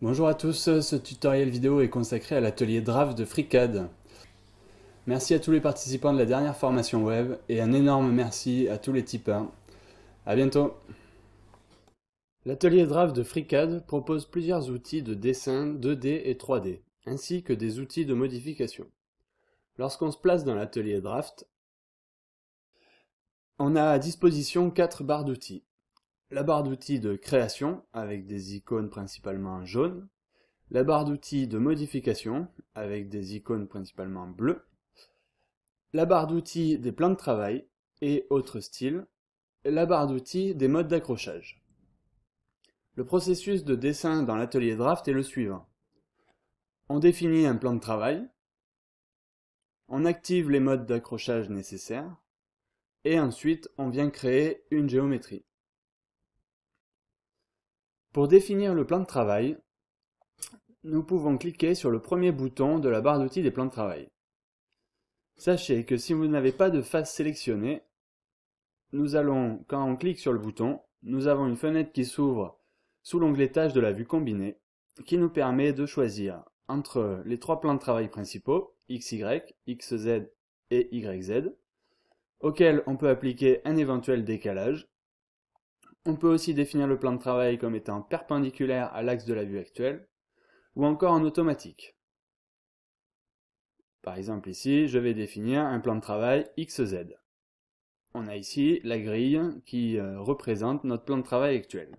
Bonjour à tous, ce tutoriel vidéo est consacré à l'atelier Draft de FreeCAD. Merci à tous les participants de la dernière formation web et un énorme merci à tous les tipeurs. A bientôt L'atelier Draft de FreeCAD propose plusieurs outils de dessin 2D et 3D, ainsi que des outils de modification. Lorsqu'on se place dans l'atelier Draft, on a à disposition 4 barres d'outils la barre d'outils de création avec des icônes principalement jaunes, la barre d'outils de modification avec des icônes principalement bleues, la barre d'outils des plans de travail et autres styles, la barre d'outils des modes d'accrochage. Le processus de dessin dans l'atelier Draft est le suivant. On définit un plan de travail, on active les modes d'accrochage nécessaires, et ensuite on vient créer une géométrie. Pour définir le plan de travail, nous pouvons cliquer sur le premier bouton de la barre d'outils des plans de travail. Sachez que si vous n'avez pas de face sélectionnée, nous allons, quand on clique sur le bouton, nous avons une fenêtre qui s'ouvre sous l'onglet tâche de la vue combinée, qui nous permet de choisir entre les trois plans de travail principaux, XY, XZ et YZ, auxquels on peut appliquer un éventuel décalage, on peut aussi définir le plan de travail comme étant perpendiculaire à l'axe de la vue actuelle, ou encore en automatique. Par exemple ici, je vais définir un plan de travail XZ. On a ici la grille qui euh, représente notre plan de travail actuel.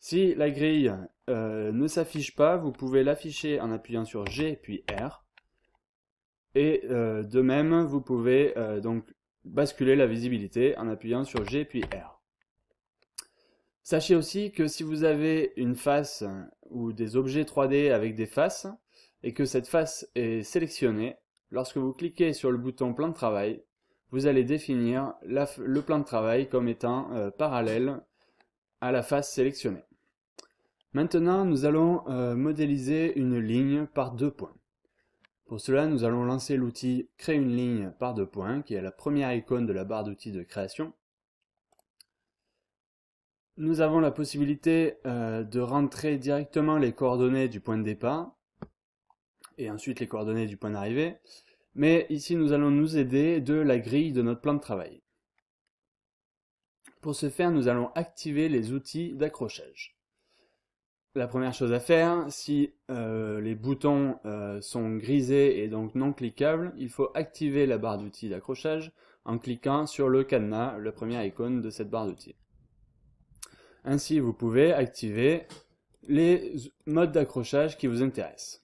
Si la grille euh, ne s'affiche pas, vous pouvez l'afficher en appuyant sur G puis R. Et euh, de même, vous pouvez donc basculer la visibilité en appuyant sur G puis R. Sachez aussi que si vous avez une face euh, ou des objets 3D avec des faces, et que cette face est sélectionnée, lorsque vous cliquez sur le bouton plan de travail, vous allez définir le plan de travail comme étant euh, parallèle à la face sélectionnée. Maintenant, nous allons euh, modéliser une ligne par deux points. Pour cela, nous allons lancer l'outil « Créer une ligne par deux points » qui est la première icône de la barre d'outils de création. Nous avons la possibilité euh, de rentrer directement les coordonnées du point de départ et ensuite les coordonnées du point d'arrivée. Mais ici, nous allons nous aider de la grille de notre plan de travail. Pour ce faire, nous allons activer les outils d'accrochage. La première chose à faire, si euh, les boutons euh, sont grisés et donc non cliquables, il faut activer la barre d'outils d'accrochage en cliquant sur le cadenas, la première icône de cette barre d'outils. Ainsi, vous pouvez activer les modes d'accrochage qui vous intéressent.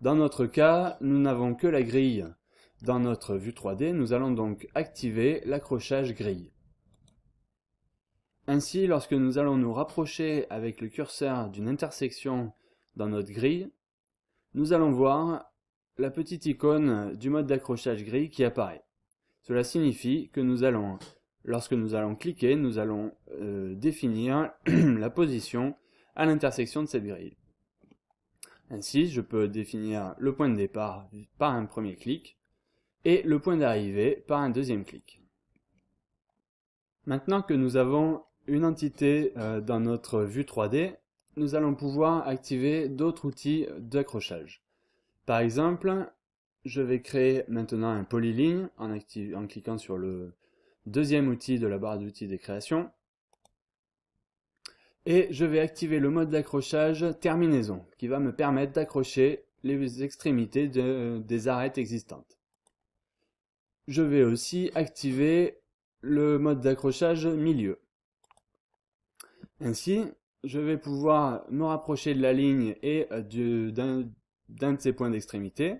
Dans notre cas, nous n'avons que la grille. Dans notre vue 3D, nous allons donc activer l'accrochage grille. Ainsi, lorsque nous allons nous rapprocher avec le curseur d'une intersection dans notre grille, nous allons voir la petite icône du mode d'accrochage grille qui apparaît. Cela signifie que nous allons Lorsque nous allons cliquer, nous allons euh, définir la position à l'intersection de cette grille. Ainsi, je peux définir le point de départ par un premier clic et le point d'arrivée par un deuxième clic. Maintenant que nous avons une entité euh, dans notre vue 3D, nous allons pouvoir activer d'autres outils d'accrochage. Par exemple, je vais créer maintenant un polyligne en cliquant sur le, deuxième outil de la barre d'outils des créations. Et je vais activer le mode d'accrochage terminaison, qui va me permettre d'accrocher les extrémités des arêtes existantes. Je vais aussi activer le mode d'accrochage milieu. Ainsi, je vais pouvoir me rapprocher de la ligne et euh, d'un de, de ses points d'extrémité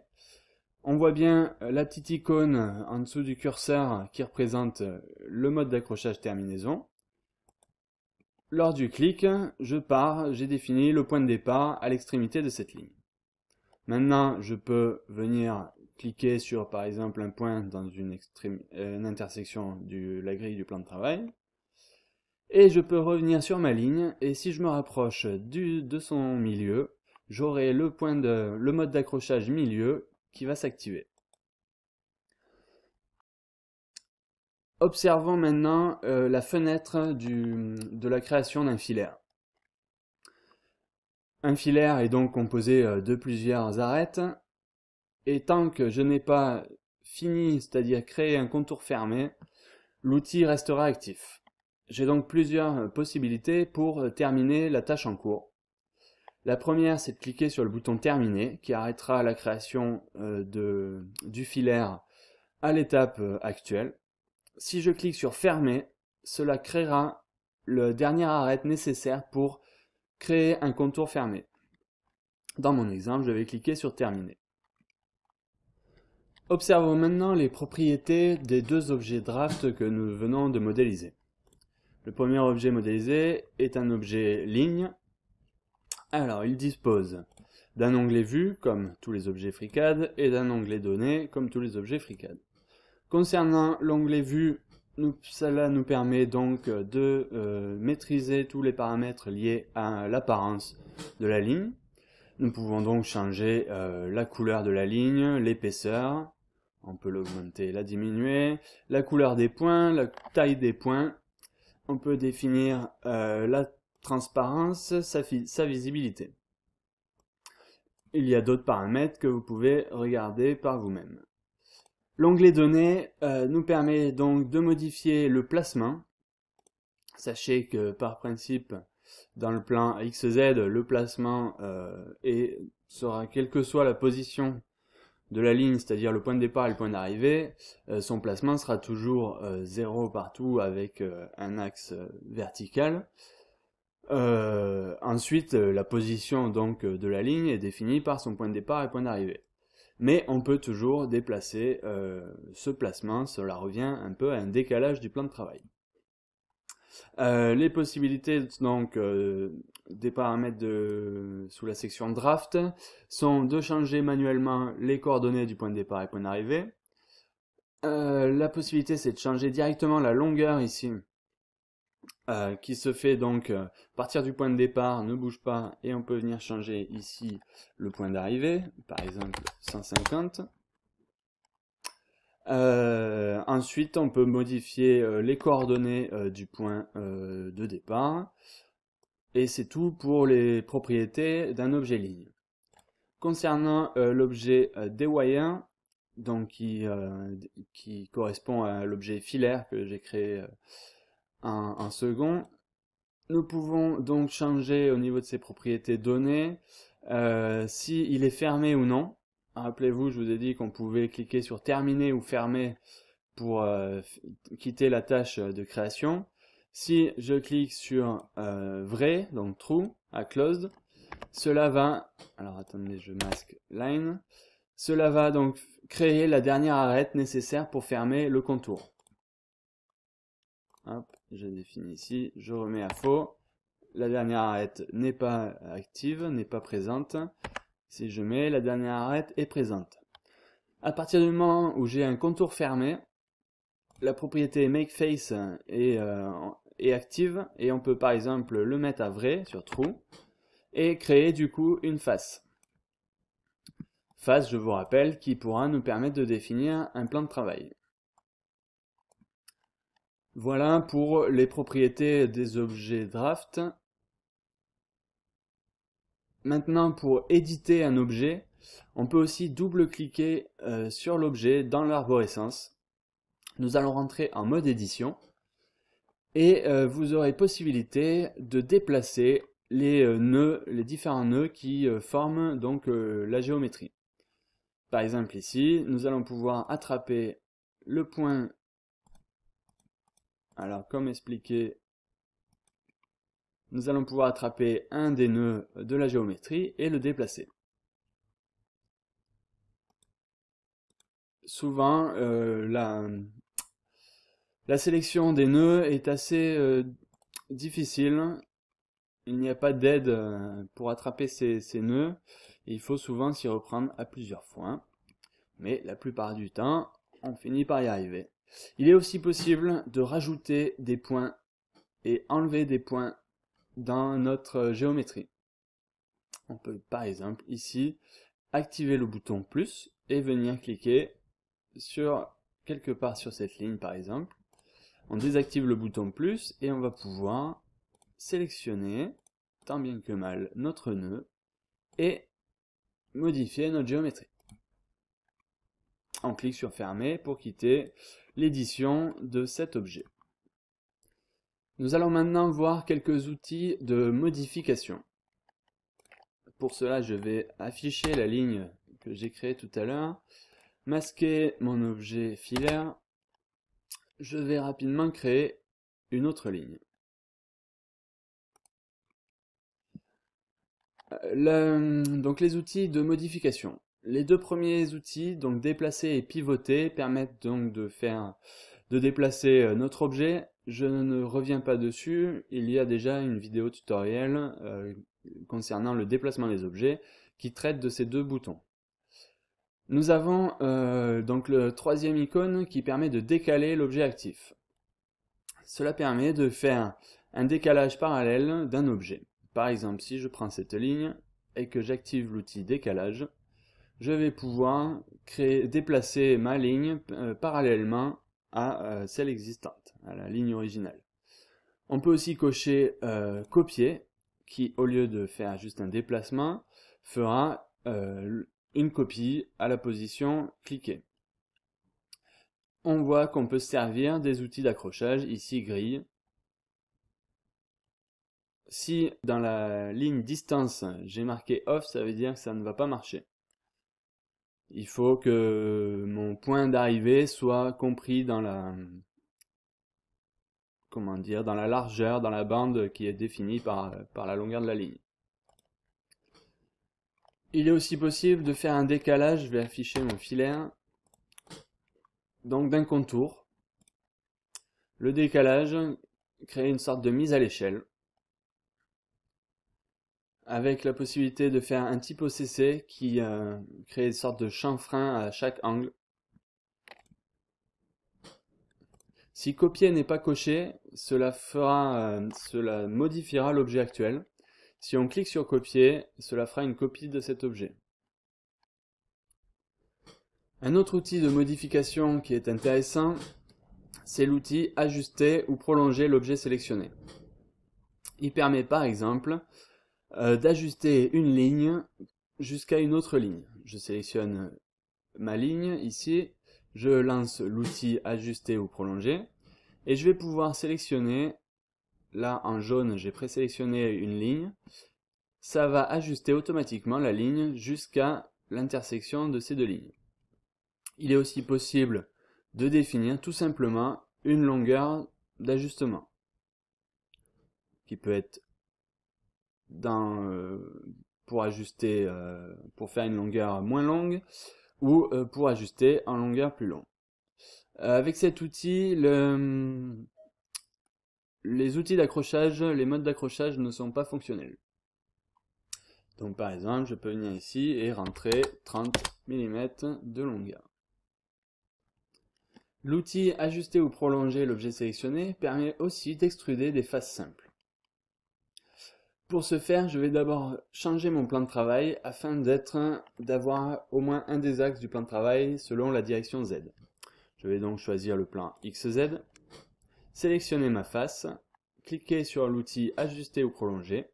on voit bien euh, la petite icône euh, en dessous du curseur euh, qui représente le mode d'accrochage terminaison. Lors du clic, je pars, j'ai défini le point de départ à l'extrémité de cette ligne. Maintenant, je peux venir cliquer sur, par exemple, un point dans une, intersection de la grille du plan de travail. Et je peux revenir sur ma ligne, et si je me rapproche du, de son milieu, j'aurai le, point de, le mode d'accrochage milieu qui va s'activer. Observons maintenant euh, la fenêtre de la création d'un filaire. Un filaire est donc composé euh, de plusieurs arêtes, et tant que je n'ai pas fini, c'est-à-dire créé un contour fermé, l'outil restera actif. J'ai donc plusieurs euh, possibilités pour terminer la tâche en cours. La première, c'est de cliquer sur le bouton Terminer qui arrêtera la création euh, du filaire à l'étape euh, actuelle. Si je clique sur Fermer, cela créera le dernier arrêt nécessaire pour créer un contour fermé. Dans mon exemple, je vais cliquer sur Terminer. Observons maintenant les propriétés des deux objets draft que nous venons de modéliser. Le premier objet modélisé est un objet ligne alors, il dispose d'un onglet Vue, comme tous les objets FreeCAD, et d'un onglet Données, comme tous les objets FreeCAD. Concernant l'onglet Vue, cela nous permet donc de euh, maîtriser tous les paramètres liés à l'apparence de la ligne. Nous pouvons donc changer euh, la couleur de la ligne, l'épaisseur, on peut l'augmenter, la diminuer, la couleur des points, la taille des points, on peut définir euh, la la transparence, sa, visibilité. Il y a d'autres paramètres que vous pouvez regarder par vous-même. L'onglet données euh, nous permet donc de modifier le placement. Sachez que par principe, dans le plan XZ, le placement euh, sera, quelle que soit la position de la ligne, c'est-à-dire le point de départ et le point d'arrivée, euh, son placement sera toujours 0 partout avec un axe vertical. Euh, ensuite, euh, la position donc euh, de la ligne est définie par son point de départ et point d'arrivée. Mais on peut toujours déplacer ce placement, cela revient un peu à un décalage du plan de travail. les possibilités donc des paramètres sous la section draft sont de changer manuellement les coordonnées du point de départ et point d'arrivée. la possibilité c'est de changer directement la longueur ici euh, qui se fait donc euh, partir du point de départ, ne bouge pas, et on peut venir changer ici le point d'arrivée, par exemple 150. Euh, ensuite, on peut modifier les coordonnées du point de départ. Et c'est tout pour les propriétés d'un objet ligne. Concernant l'objet dy donc qui, qui correspond à l'objet filaire que j'ai créé un, second. Nous pouvons donc changer au niveau de ses propriétés données, euh, si il est fermé ou non. Rappelez-vous, je vous ai dit qu'on pouvait cliquer sur terminer ou fermer pour euh, quitter la tâche de création. Si je clique sur euh, vrai, donc true, à closed, cela va, alors attendez, je masque line, cela va donc créer la dernière arête nécessaire pour fermer le contour je définis ici, je remets à faux, la dernière arête n'est pas active, n'est pas présente, si je mets la dernière arête est présente. À partir du moment où j'ai un contour fermé, la propriété makeFace est, euh, est active et on peut par exemple le mettre à vrai sur true et créer du coup une face. Face, je vous rappelle, qui pourra nous permettre de définir un plan de travail. Voilà pour les propriétés des objets draft. Maintenant, pour éditer un objet, on peut aussi double-cliquer euh, sur l'objet dans l'arborescence. Nous allons rentrer en mode édition et euh, vous aurez possibilité de déplacer les euh, les différents nœuds qui forment donc la géométrie. Par exemple ici, nous allons pouvoir attraper le point alors, comme expliqué, nous allons pouvoir attraper un des nœuds de la géométrie et le déplacer. Souvent, euh, la, sélection des nœuds est assez euh, difficile. Il n'y a pas d'aide euh, pour attraper ces, nœuds. il faut souvent s'y reprendre à plusieurs fois. Mais la plupart du temps, on finit par y arriver. Il est aussi possible de rajouter des points et enlever des points dans notre géométrie. On peut par exemple ici activer le bouton plus et venir cliquer sur quelque part sur cette ligne par exemple. On désactive le bouton plus et on va pouvoir sélectionner tant bien que mal notre nœud et modifier notre géométrie. On clique sur fermer pour quitter l'édition de cet objet. Nous allons maintenant voir quelques outils de modification. Pour cela, je vais afficher la ligne que j'ai créée tout à l'heure, masquer mon objet filaire. Je vais rapidement créer une autre ligne. Euh, donc les outils de modification. Les deux premiers outils, donc déplacer et pivoter, permettent donc de faire, de déplacer euh, notre objet. Je ne reviens pas dessus, il y a déjà une vidéo tutoriel euh, concernant le déplacement des objets qui traite de ces deux boutons. Nous avons euh, donc le troisième icône qui permet de décaler l'objet actif. Cela permet de faire un décalage parallèle d'un objet. Par exemple, si je prends cette ligne et que j'active l'outil décalage, je vais pouvoir déplacer ma ligne euh, parallèlement à euh, celle existante, à la ligne originale. On peut aussi cocher euh, copier, qui au lieu de faire juste un déplacement, fera une copie à la position cliquée. On voit qu'on peut servir des outils d'accrochage, ici grille. Si dans la ligne distance, j'ai marqué off, ça veut dire que ça ne va pas marcher il faut que mon point d'arrivée soit compris dans la comment dire dans la largeur, dans la bande qui est définie par, par la longueur de la ligne. Il est aussi possible de faire un décalage, je vais afficher mon filet donc d'un contour. Le décalage crée une sorte de mise à l'échelle avec la possibilité de faire un type OCC qui euh, crée une sorte de chanfrein à chaque angle. Si copier n'est pas coché, euh, cela modifiera l'objet actuel. Si on clique sur copier, cela fera une copie de cet objet. Un autre outil de modification qui est intéressant, c'est l'outil ajuster ou prolonger l'objet sélectionné. Il permet par exemple euh, d'ajuster une ligne jusqu'à une autre ligne. Je sélectionne ma ligne ici, je lance l'outil ajuster ou prolonger et je vais pouvoir sélectionner, là en jaune j'ai présélectionné une ligne, ça va ajuster automatiquement la ligne jusqu'à l'intersection de ces deux lignes. Il est aussi possible de définir tout simplement une longueur d'ajustement qui peut être euh, pour ajuster, euh, pour faire une longueur moins longue ou euh, pour ajuster en longueur plus longue. avec cet outil, les outils d'accrochage, les modes d'accrochage ne sont pas fonctionnels. Donc par exemple, je peux venir ici et rentrer 30 mm de longueur. L'outil ajuster ou prolonger l'objet sélectionné permet aussi d'extruder des faces simples. Pour ce faire, je vais d'abord changer mon plan de travail afin d'être, d'avoir au moins un des axes du plan de travail selon la direction Z. Je vais donc choisir le plan XZ, sélectionner ma face, cliquer sur l'outil ajuster ou prolonger,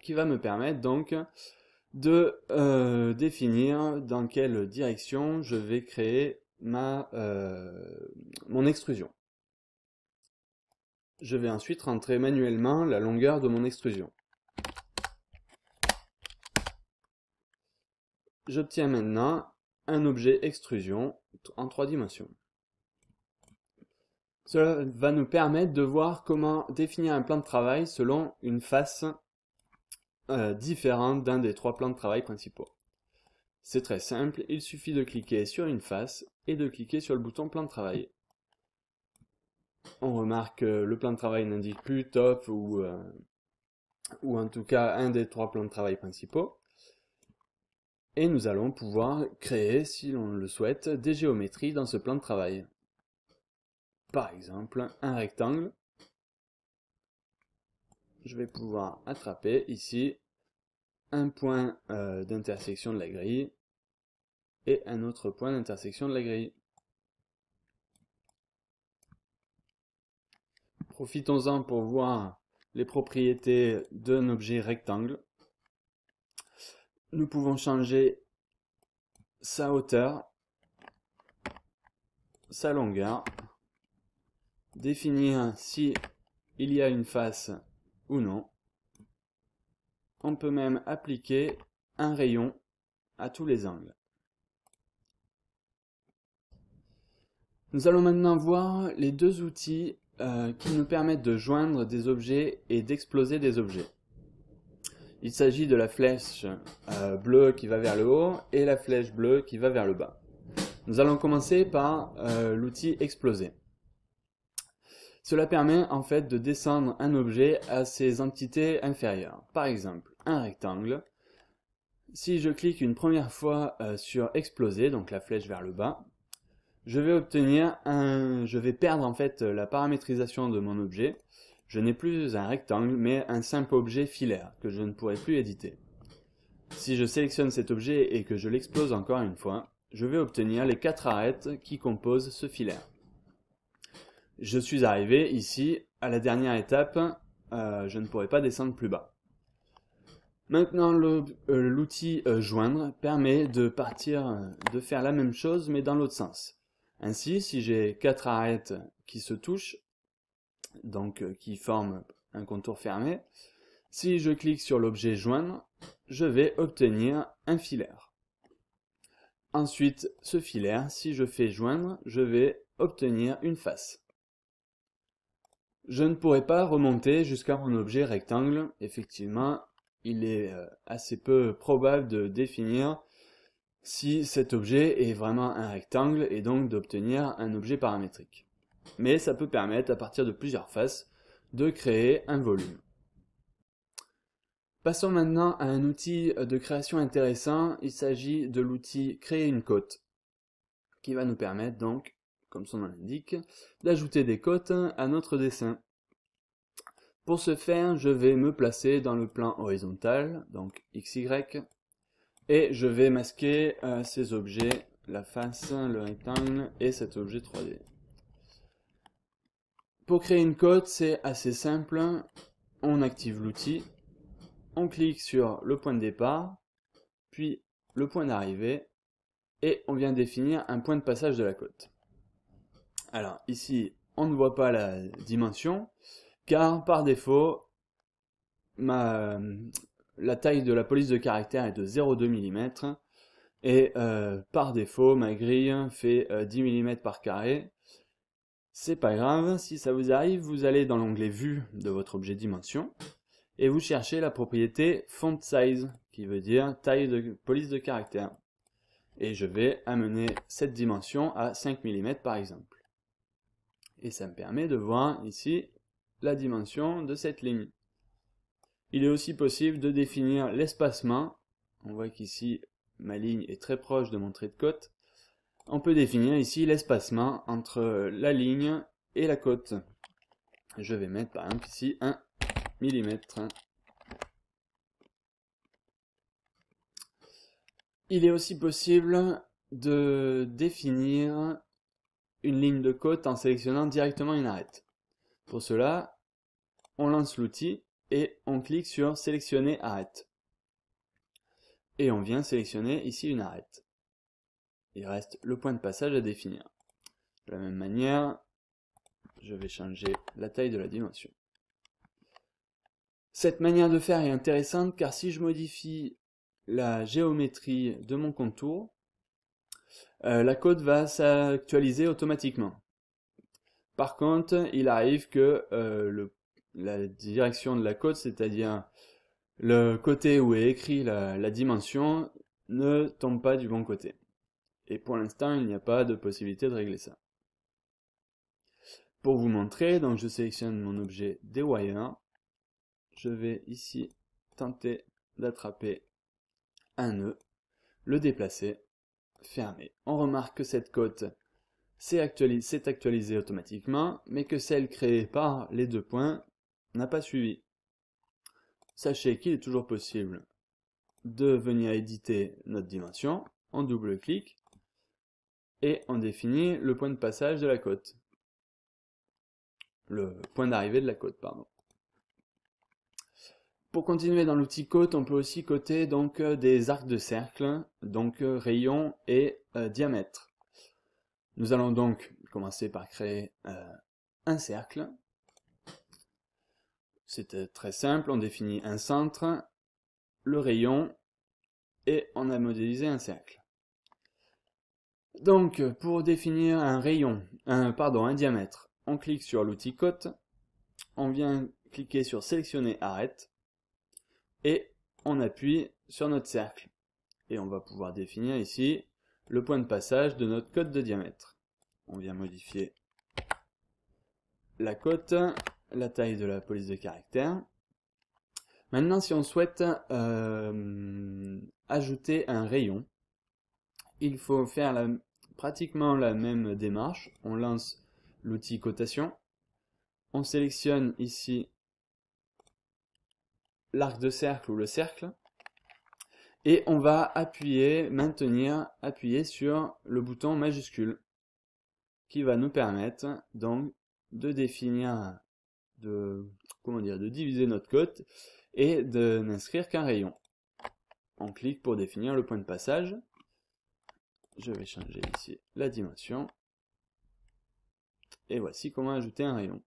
qui va me permettre donc de euh, définir dans quelle direction je vais créer ma, euh, mon extrusion. Je vais ensuite rentrer manuellement la longueur de mon extrusion. J'obtiens maintenant un objet extrusion en trois dimensions. Cela va nous permettre de voir comment définir un plan de travail selon une face euh, différente d'un des trois plans de travail principaux. C'est très simple, il suffit de cliquer sur une face et de cliquer sur le bouton plan de travail on remarque que euh, le plan de travail n'indique plus top ou, euh, ou en tout cas un des trois plans de travail principaux. Et nous allons pouvoir créer, si l'on le souhaite, des géométries dans ce plan de travail. Par exemple, un rectangle. Je vais pouvoir attraper ici un point euh, d'intersection de la grille et un autre point d'intersection de la grille. Profitons-en pour voir les propriétés d'un objet rectangle. Nous pouvons changer sa hauteur, sa longueur, définir si il y a une face ou non. On peut même appliquer un rayon à tous les angles. Nous allons maintenant voir les deux outils euh, qui nous permettent de joindre des objets et d'exploser des objets. Il s'agit de la flèche euh, bleue qui va vers le haut et la flèche bleue qui va vers le bas. Nous allons commencer par euh, l'outil exploser. Cela permet en fait de descendre un objet à ses entités inférieures. Par exemple, un rectangle. Si je clique une première fois sur exploser, donc la flèche vers le bas, je vais obtenir un... Je vais perdre en fait la paramétrisation de mon objet. Je n'ai plus un rectangle, mais un simple objet filaire que je ne pourrai plus éditer. Si je sélectionne cet objet et que je l'explose encore une fois, je vais obtenir les quatre arêtes qui composent ce filaire. Je suis arrivé ici à la dernière étape, euh, je ne pourrai pas descendre plus bas. Maintenant, euh, l'outil euh, joindre permet de partir, de faire la même chose mais dans l'autre sens. Ainsi, si j'ai quatre arêtes qui se touchent, donc euh, qui forment un contour fermé, si je clique sur l'objet joindre, je vais obtenir un filaire. Ensuite, ce filaire, si je fais joindre, je vais obtenir une face. Je ne pourrai pas remonter jusqu'à mon objet rectangle. Effectivement, il est euh, assez peu probable de définir si cet objet est vraiment un rectangle et donc d'obtenir un objet paramétrique. Mais ça peut permettre à partir de plusieurs faces de créer un volume. Passons maintenant à un outil de création intéressant, il s'agit de l'outil créer une côte qui va nous permettre donc, comme son nom l'indique, d'ajouter des côtes à notre dessin. Pour ce faire, je vais me placer dans le plan horizontal, donc XY, et je vais masquer euh, ces objets, la face, le rectangle et cet objet 3D. Pour créer une cote, c'est assez simple. On active l'outil, on clique sur le point de départ, puis le point d'arrivée, et on vient définir un point de passage de la cote. Alors ici, on ne voit pas la dimension, car par défaut, ma, la taille de la police de caractère est de 0,2 mm. Et euh, par défaut, ma grille fait 10 euh, mm par carré. C'est pas grave, si ça vous arrive, vous allez dans l'onglet Vue de votre objet dimension et vous cherchez la propriété font size, qui veut dire taille de police de caractère. Et je vais amener cette dimension à 5 mm par exemple. Et ça me permet de voir ici la dimension de cette ligne. Il est aussi possible de définir l'espacement. On voit qu'ici, ma ligne est très proche de mon trait de côte. On peut définir ici l'espacement entre la ligne et la côte. Je vais mettre par exemple ici 1 mm. Il est aussi possible de définir une ligne de côte en sélectionnant directement une arête. Pour cela, on lance l'outil et on clique sur sélectionner arête. Et on vient sélectionner ici une arête. Il reste le point de passage à définir. De la même manière, je vais changer la taille de la dimension. Cette manière de faire est intéressante car si je modifie la géométrie de mon contour, euh, la côte va s'actualiser automatiquement. Par contre, il arrive que euh, le la direction de la côte, c'est-à-dire le côté où est écrit la, dimension, ne tombe pas du bon côté. Et pour l'instant, il n'y a pas de possibilité de régler ça. Pour vous montrer, donc je sélectionne mon objet Dewire. Je vais ici tenter d'attraper un nœud, le déplacer, fermer. On remarque que cette côte s'est actualisée automatiquement, mais que celle créée par les deux points n'a pas suivi, sachez qu'il est toujours possible de venir éditer notre dimension en double-clic et on définit le point de passage de la côte. Le point d'arrivée de la côte, pardon. Pour continuer dans l'outil côte, on peut aussi coter donc des arcs de cercle, donc rayon et euh, diamètre. Nous allons donc commencer par créer euh, un cercle c'était euh, très simple, on définit un centre, le rayon, et on a modélisé un cercle. Donc, pour définir un rayon, un, pardon, un diamètre, on clique sur l'outil cote, on vient cliquer sur sélectionner arête, et on appuie sur notre cercle. Et on va pouvoir définir ici le point de passage de notre cote de diamètre. On vient modifier la cote, la taille de la police de caractère. Maintenant, si on souhaite euh, ajouter un rayon, il faut faire pratiquement la même démarche. On lance l'outil cotation. On sélectionne ici l'arc de cercle ou le cercle. Et on va appuyer, maintenir, appuyer sur le bouton majuscule qui va nous permettre donc de définir de, comment dire, de diviser notre cote et de n'inscrire qu'un rayon. On clique pour définir le point de passage. Je vais changer ici la dimension. Et voici comment ajouter un rayon.